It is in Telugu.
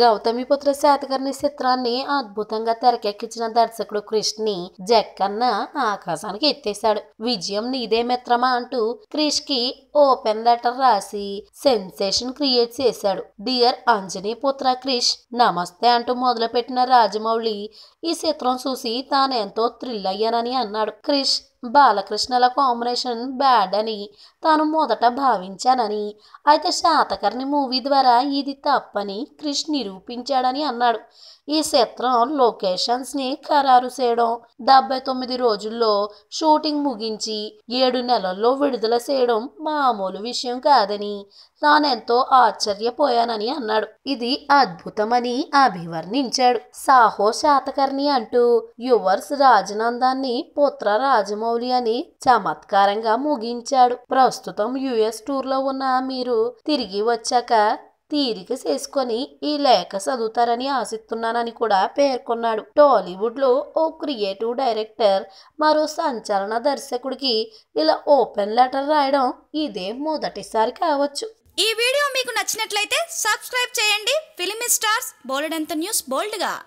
గౌతమి పుత్ర శాతకర్ణి చిత్రాన్ని అద్భుతంగా తెరకెక్కించిన దర్శకుడు క్రిష్ ని జక్కన్న ఆకాశానికి ఎత్తేశాడు విజయం నీదే మిత్రమా అంటూ క్రిష్ కి ఓపెన్ లెటర్ రాసి సెన్సేషన్ క్రియేట్ చేశాడు డియర్ అంజనీ పుత్ర క్రిష్ నమస్తే అంటూ మొదలుపెట్టిన రాజమౌళి ఈ చిత్రం చూసి ఎంతో థ్రిల్ అయ్యానని అన్నాడు క్రిష్ బాలకృష్ణల కాంబినేషన్ బ్యాడ్ అని తాను మొదట భావించానని అయితే శాతకర్ణి మూవీ ద్వారా ఇది తప్పని క్రిష్ నిరూపించాడని అన్నాడు ఈ చిత్రం లొకేషన్స్ని ఖరారు చేయడం డెబ్బై తొమ్మిది రోజుల్లో షూటింగ్ ముగించి ఏడు నెలల్లో విడుదల చేయడం మామూలు విషయం కాదని తానెంతో ఆశ్చర్యపోయానని అన్నాడు ఇది అద్భుతమని అభివర్ణించాడు సాహో శాతకర్ణి అంటూ యువర్స్ రాజనందాన్ని పుత్ర రాజమో అని చమత్కారంగా ముగించాడు ప్రస్తుతం యుఎస్ టూర్లో ఉన్న మీరు తిరిగి వచ్చాక తీరిక చేసుకొని ఈ లేఖ చదువుతారని ఆశిస్తున్నానని కూడా పేర్కొన్నాడు టాలీవుడ్లో ఓ క్రియేటివ్ డైరెక్టర్ మరో సంచలన దర్శకుడికి ఇలా ఓపెన్ లెటర్ రాయడం ఇదే మొదటిసారి కావచ్చు ఈ వీడియో మీకు నచ్చినట్లయితే సబ్స్క్రైబ్ చేయండి ఫిలిం స్టార్స్ బోల్డ్ ఎంత న్యూస్ బోల్డ్గా